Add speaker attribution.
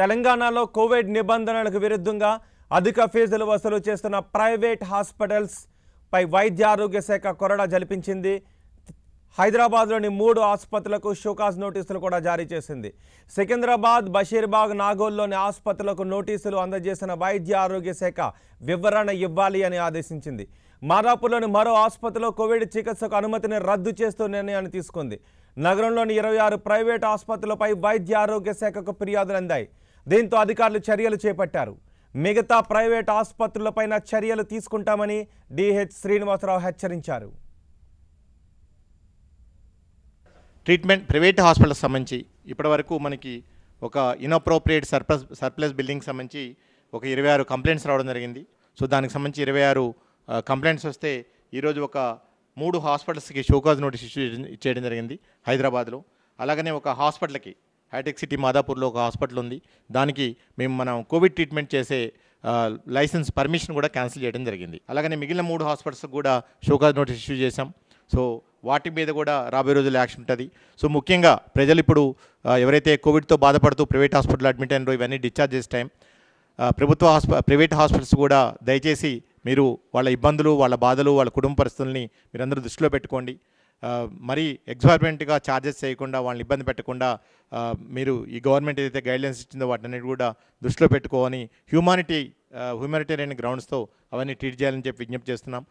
Speaker 1: తెలంగాణలో కోవిడ్ నిబంధనలకు విరుద్ధంగా అధిక ఫీజులు వసూలు చేస్తున్న ప్రైవేట్ హాస్పిటల్స్ పై వైద్య ఆరోగ్య శాఖ కొరడ జలిపించింది హైదరాబాద్లోని మూడు ఆసుపత్రులకు షోకాజ్ నోటీసులు కూడా జారీ చేసింది సికింద్రాబాద్ బషీర్బాగ్ నాగోల్లోని ఆసుపత్రులకు నోటీసులు అందజేసిన వైద్య ఆరోగ్య శాఖ వివరణ ఇవ్వాలి అని ఆదేశించింది మారాపూర్లోని మరో ఆసుపత్రిలో కోవిడ్ చికిత్సకు అనుమతిని రద్దు చేస్తూ నిర్ణయాన్ని తీసుకుంది నగరంలోని ఇరవై ఆరు ప్రైవేట్ ఆసుపత్రులపై వైద్య ఆరోగ్య శాఖకు ఫిర్యాదులు అందాయి దీంతో అధికారులు చర్యలు చేపట్టారు మిగతా ప్రైవేట్ ఆసుపత్రులపైన చర్యలు తీసుకుంటామని డిహెచ్ శ్రీనివాసరావు హెచ్చరించారు
Speaker 2: ట్రీట్మెంట్ ప్రైవేట్ హాస్పిటల్ సంబంధించి ఇప్పటివరకు మనకి ఒక ఇన్అప్రోప్రియేట్ సర్ప్లస్ సర్ప్లస్ బిల్డింగ్ సంబంధించి ఒక ఇరవై ఆరు కంప్లైంట్స్ రావడం జరిగింది సో దానికి సంబంధించి ఇరవై ఆరు కంప్లైంట్స్ వస్తే ఈరోజు ఒక మూడు హాస్పిటల్స్కి షోకాజ్ నోటీస్ ఇష్యూ చేయడం జరిగింది హైదరాబాద్లో అలాగనే ఒక హాస్పిటల్కి హైటెక్ సిటీ మాదాపూర్లో ఒక హాస్పిటల్ ఉంది దానికి మేము మనం కోవిడ్ ట్రీట్మెంట్ చేసే లైసెన్స్ పర్మిషన్ కూడా క్యాన్సిల్ చేయడం జరిగింది అలాగనే మిగిలిన మూడు హాస్పిటల్స్ కూడా షోకాజ్ నోటీస్ ఇష్యూ చేశాం సో వాటి మీద కూడా రాబోయే రోజులు యాక్షన్ ఉంటుంది సో ముఖ్యంగా ప్రజలు ఇప్పుడు ఎవరైతే కోవిడ్తో బాధపడుతూ ప్రైవేట్ హాస్పిటల్ అడ్మిట్ అయినారో ఇవన్నీ డిశ్చార్జ్ చేసే టైం ప్రభుత్వ హాస్ప ప్రైవేట్ హాస్పిటల్స్ కూడా దయచేసి మీరు వాళ్ళ ఇబ్బందులు వాళ్ళ బాధలు వాళ్ళ కుటుంబ పరిస్థితుల్ని మీరందరూ దృష్టిలో పెట్టుకోండి మరీ ఎగ్జార్బెంట్గా ఛార్జెస్ చేయకుండా వాళ్ళని ఇబ్బంది పెట్టకుండా మీరు ఈ గవర్నమెంట్ ఏదైతే గైడ్లైన్స్ ఇచ్చిందో వాటిని కూడా దృష్టిలో పెట్టుకోని హ్యూమానిటీ హ్యూమానిటేరియన్ గ్రౌండ్స్తో అవన్నీ ట్రీట్ చేయాలని చెప్పి విజ్ఞప్తి చేస్తున్నాం